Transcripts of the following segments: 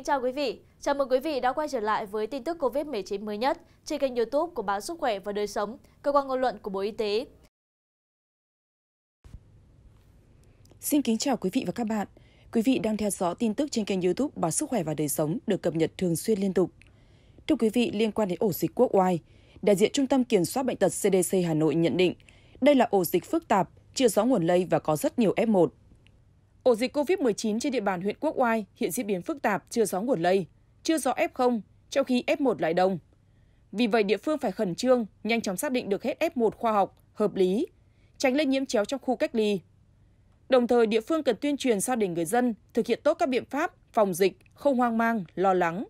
Kính chào quý vị, chào mừng quý vị đã quay trở lại với tin tức COVID-19 mới nhất trên kênh youtube của báo Sức khỏe và Đời sống, cơ quan ngôn luận của Bộ Y tế. Xin kính chào quý vị và các bạn. Quý vị đang theo dõi tin tức trên kênh youtube báo Sức khỏe và Đời sống được cập nhật thường xuyên liên tục. Thưa quý vị, liên quan đến ổ dịch quốc oai, đại diện Trung tâm Kiểm soát Bệnh tật CDC Hà Nội nhận định đây là ổ dịch phức tạp, chưa rõ nguồn lây và có rất nhiều F1 ổ dịch covid một chín trên địa bàn huyện quốc oai hiện diễn biến phức tạp chưa rõ nguồn lây chưa rõ f trong khi f một lại đông vì vậy địa phương phải khẩn trương nhanh chóng xác định được hết f một khoa học hợp lý tránh lây nhiễm chéo trong khu cách ly đồng thời địa phương cần tuyên truyền sao để người dân thực hiện tốt các biện pháp phòng dịch không hoang mang lo lắng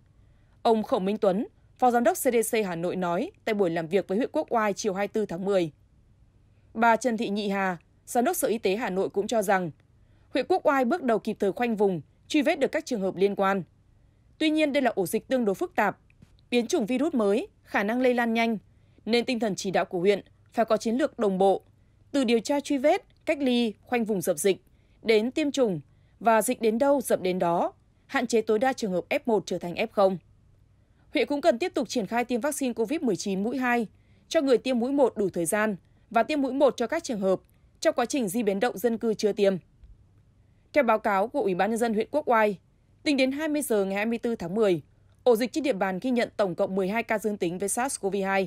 ông khổng minh tuấn Phó Giám đốc CDC Hà Nội nói tại buổi làm việc với huyện Quốc Oai chiều 24 tháng 10. Bà Trần Thị Nhị Hà, Giám đốc Sở Y tế Hà Nội cũng cho rằng huyện quốc oai bước đầu kịp thời khoanh vùng truy vết được các trường hợp liên quan tuy nhiên đây là ổ dịch tương đối phức tạp biến chủng virus mới khả năng lây lan nhanh nên tinh thần chỉ đạo của huyện phải có chiến lược đồng bộ từ điều tra truy vết cách ly khoanh vùng dập dịch đến tiêm chủng và dịch đến đâu dập đến đó hạn chế tối đa trường hợp F1 trở thành F0. Huyện cũng cần tiếp tục triển khai tiêm vaccine COVID-19 mũi 2 cho người tiêm mũi 1 đủ thời gian và tiêm mũi 1 cho các trường hợp trong quá trình di biến động dân cư chưa tiêm. Theo báo cáo của Ủy ban nhân dân huyện Quốc Oai, tính đến 20 giờ ngày 24 tháng 10, ổ dịch trên địa bàn ghi nhận tổng cộng 12 ca dương tính với SARS-CoV-2,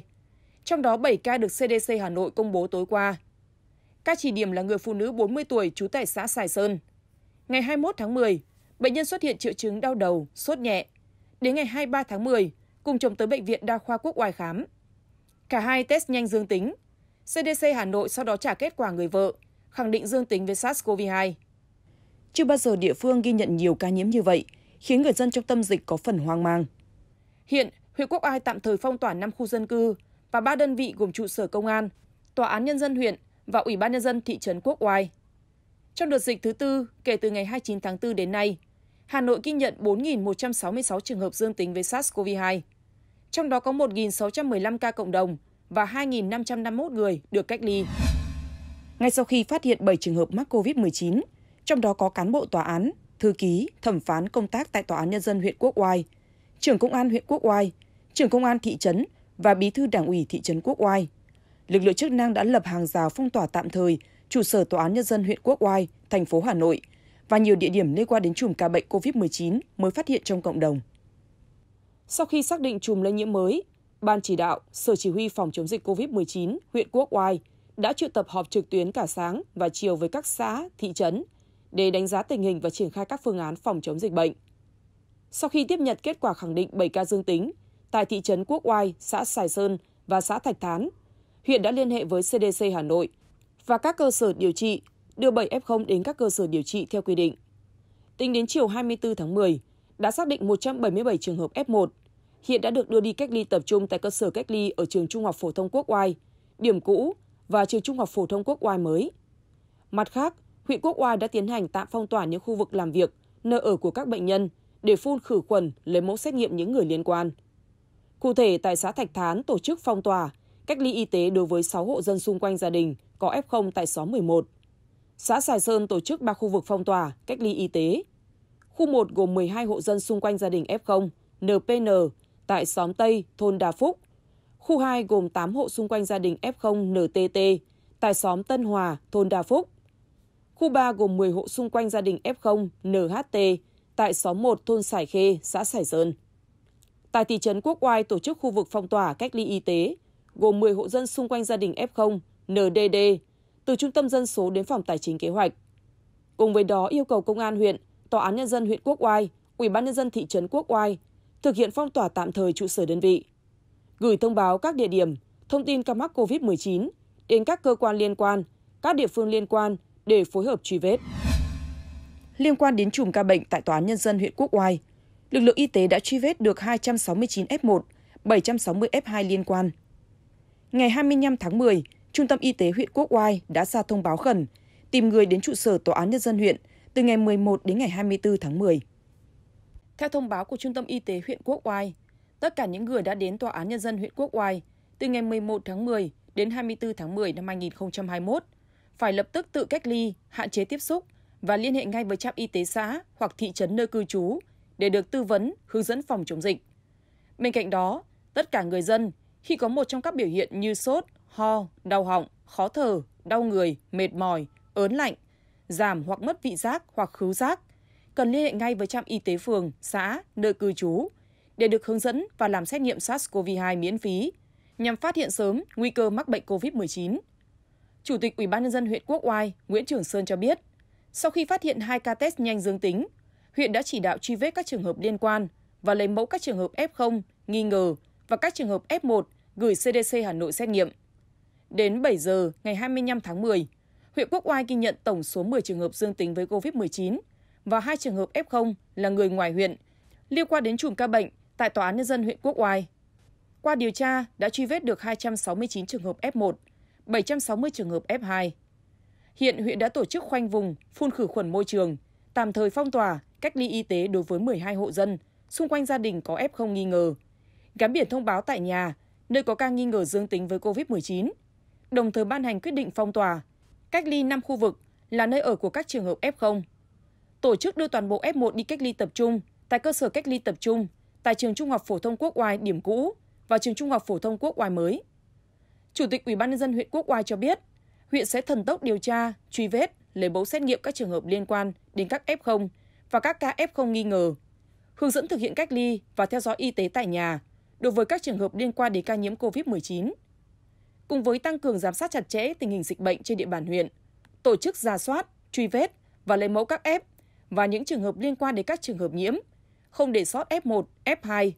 trong đó 7 ca được CDC Hà Nội công bố tối qua. Các chỉ điểm là người phụ nữ 40 tuổi trú tại xã Sài Sơn. Ngày 21 tháng 10, bệnh nhân xuất hiện triệu chứng đau đầu, sốt nhẹ. Đến ngày 23 tháng 10, cùng chồng tới bệnh viện Đa khoa Quốc Oai khám. Cả hai test nhanh dương tính. CDC Hà Nội sau đó trả kết quả người vợ, khẳng định dương tính với SARS-CoV-2. Chưa bao giờ địa phương ghi nhận nhiều ca nhiễm như vậy, khiến người dân trong tâm dịch có phần hoang mang. Hiện, huyện Quốc Oai tạm thời phong tỏa 5 khu dân cư và 3 đơn vị gồm trụ sở công an, tòa án nhân dân huyện và ủy ban nhân dân thị trấn Quốc Oai. Trong đợt dịch thứ tư kể từ ngày 29 tháng 4 đến nay, Hà Nội ghi nhận 4.166 trường hợp dương tính với SARS-CoV-2, trong đó có 1.615 ca cộng đồng và 2.551 người được cách ly. Ngay sau khi phát hiện 7 trường hợp mắc COVID-19, trong đó có cán bộ tòa án, thư ký, thẩm phán công tác tại Tòa án Nhân dân huyện Quốc Oai, trưởng công an huyện Quốc Oai, trưởng công an thị trấn và bí thư đảng ủy thị trấn Quốc Oai. Lực lượng chức năng đã lập hàng rào phong tỏa tạm thời trụ sở Tòa án Nhân dân huyện Quốc Oai, thành phố Hà Nội và nhiều địa điểm liên quan đến chùm ca bệnh COVID-19 mới phát hiện trong cộng đồng. Sau khi xác định chùm lây nhiễm mới, Ban chỉ đạo Sở Chỉ huy Phòng chống dịch COVID-19 huyện Quốc Oai đã triệu tập họp trực tuyến cả sáng và chiều với các xã, thị trấn để đánh giá tình hình và triển khai các phương án phòng chống dịch bệnh. Sau khi tiếp nhận kết quả khẳng định 7 ca dương tính tại thị trấn Quốc Oai, xã Sài Sơn và xã Thạch Thán, huyện đã liên hệ với CDC Hà Nội và các cơ sở điều trị đưa 7 F0 đến các cơ sở điều trị theo quy định. Tính đến chiều 24 tháng 10, đã xác định 177 trường hợp F1, hiện đã được đưa đi cách ly tập trung tại cơ sở cách ly ở trường Trung học phổ thông Quốc Oai, điểm cũ và trường Trung học phổ thông Quốc Oai mới. Mặt khác, huyện Quốc Oai đã tiến hành tạm phong tỏa những khu vực làm việc, nơi ở của các bệnh nhân để phun khử khuẩn, lấy mẫu xét nghiệm những người liên quan. Cụ thể, tại xã Thạch Thán tổ chức phong tỏa, cách ly y tế đối với 6 hộ dân xung quanh gia đình có F0 tại xóm 11. Xã Sài Sơn tổ chức 3 khu vực phong tỏa, cách ly y tế. Khu 1 gồm 12 hộ dân xung quanh gia đình F0, NPN, tại xóm Tây, thôn Đà Phúc. Khu 2 gồm 8 hộ xung quanh gia đình F0 NTT, tại xóm Tân Hòa, thôn Đà Phúc. Khu 3 gồm 10 hộ xung quanh gia đình F0 NHT tại xóm 1 thôn Sải Khê, xã Sải Sơn. Tại thị trấn Quốc Oai tổ chức khu vực phong tỏa cách ly y tế, gồm 10 hộ dân xung quanh gia đình F0 NDD từ trung tâm dân số đến phòng tài chính kế hoạch. Cùng với đó yêu cầu công an huyện, tòa án nhân dân huyện Quốc Oai, ủy ban nhân dân thị trấn Quốc Oai thực hiện phong tỏa tạm thời trụ sở đơn vị. Gửi thông báo các địa điểm, thông tin ca mắc COVID-19 đến các cơ quan liên quan, các địa phương liên quan để phối hợp truy vết. Liên quan đến chùm ca bệnh tại Tòa án Nhân dân huyện Quốc Oai, lực lượng y tế đã truy vết được 269 F1, 760 F2 liên quan. Ngày 25 tháng 10, Trung tâm Y tế huyện Quốc Oai đã ra thông báo khẩn tìm người đến trụ sở Tòa án Nhân dân huyện từ ngày 11 đến ngày 24 tháng 10. Theo thông báo của Trung tâm Y tế huyện Quốc Oai, tất cả những người đã đến Tòa án Nhân dân huyện Quốc Oai từ ngày 11 tháng 10 đến 24 tháng 10 năm 2021 phải lập tức tự cách ly hạn chế tiếp xúc và liên hệ ngay với trạm y tế xã hoặc thị trấn nơi cư trú để được tư vấn hướng dẫn phòng chống dịch. Bên cạnh đó, tất cả người dân khi có một trong các biểu hiện như sốt, ho, đau họng, khó thở, đau người, mệt mỏi, ớn lạnh, giảm hoặc mất vị giác hoặc khứu giác, cần liên hệ ngay với trạm y tế phường, xã, nơi cư trú để được hướng dẫn và làm xét nghiệm SARS-CoV-2 miễn phí nhằm phát hiện sớm nguy cơ mắc bệnh COVID-19 Chủ tịch UBND huyện Quốc Oai Nguyễn Trường Sơn cho biết, sau khi phát hiện hai ca test nhanh dương tính, huyện đã chỉ đạo truy vết các trường hợp liên quan và lấy mẫu các trường hợp F0, nghi ngờ và các trường hợp F1 gửi CDC Hà Nội xét nghiệm. Đến 7 giờ ngày 25 tháng 10, huyện Quốc Oai ghi nhận tổng số 10 trường hợp dương tính với COVID-19 và hai trường hợp F0 là người ngoài huyện liên quan đến chùm ca bệnh tại Tòa án Nhân dân huyện Quốc Oai. Qua điều tra, đã truy vết được 269 trường hợp F1 bảy trăm sáu mươi trường hợp f hai hiện huyện đã tổ chức khoanh vùng phun khử khuẩn môi trường tạm thời phong tỏa cách ly y tế đối với một hai hộ dân xung quanh gia đình có f nghi ngờ gắn biển thông báo tại nhà nơi có ca nghi ngờ dương tính với covid một chín đồng thời ban hành quyết định phong tỏa cách ly năm khu vực là nơi ở của các trường hợp f tổ chức đưa toàn bộ f một đi cách ly tập trung tại cơ sở cách ly tập trung tại trường trung học phổ thông quốc oai điểm cũ và trường trung học phổ thông quốc oai mới Chủ tịch ubnd huyện Quốc Oai cho biết, huyện sẽ thần tốc điều tra, truy vết, lấy mẫu xét nghiệm các trường hợp liên quan đến các F0 và các ca F0 nghi ngờ. Hướng dẫn thực hiện cách ly và theo dõi y tế tại nhà đối với các trường hợp liên quan đến ca nhiễm COVID-19. Cùng với tăng cường giám sát chặt chẽ tình hình dịch bệnh trên địa bàn huyện, tổ chức ra soát, truy vết và lấy mẫu các F và những trường hợp liên quan đến các trường hợp nhiễm, không để sót F1, F2,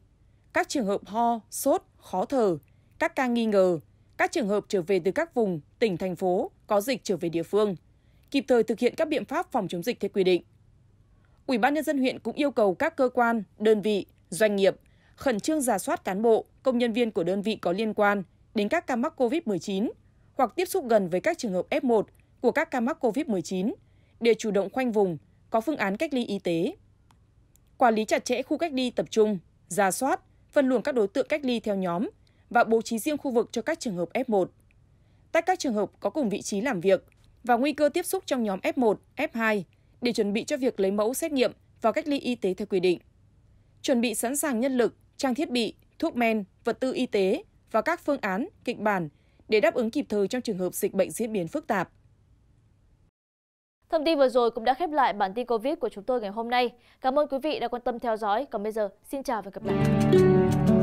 các trường hợp ho, sốt, khó thở, các ca nghi ngờ, các trường hợp trở về từ các vùng, tỉnh, thành phố có dịch trở về địa phương, kịp thời thực hiện các biện pháp phòng chống dịch theo quy định. Ủy ban nhân dân huyện cũng yêu cầu các cơ quan, đơn vị, doanh nghiệp khẩn trương giả soát cán bộ, công nhân viên của đơn vị có liên quan đến các ca mắc COVID-19 hoặc tiếp xúc gần với các trường hợp F1 của các ca mắc COVID-19 để chủ động khoanh vùng, có phương án cách ly y tế. Quản lý chặt chẽ khu cách ly tập trung, giả soát, phân luồng các đối tượng cách ly theo nhóm và bố trí riêng khu vực cho các trường hợp F1. Tách các trường hợp có cùng vị trí làm việc và nguy cơ tiếp xúc trong nhóm F1, F2 để chuẩn bị cho việc lấy mẫu xét nghiệm và cách ly y tế theo quy định. Chuẩn bị sẵn sàng nhân lực, trang thiết bị, thuốc men, vật tư y tế và các phương án, kịch bản để đáp ứng kịp thời trong trường hợp dịch bệnh diễn biến phức tạp. Thông tin vừa rồi cũng đã khép lại bản tin COVID của chúng tôi ngày hôm nay. Cảm ơn quý vị đã quan tâm theo dõi. Còn bây giờ, xin chào và gặp lại.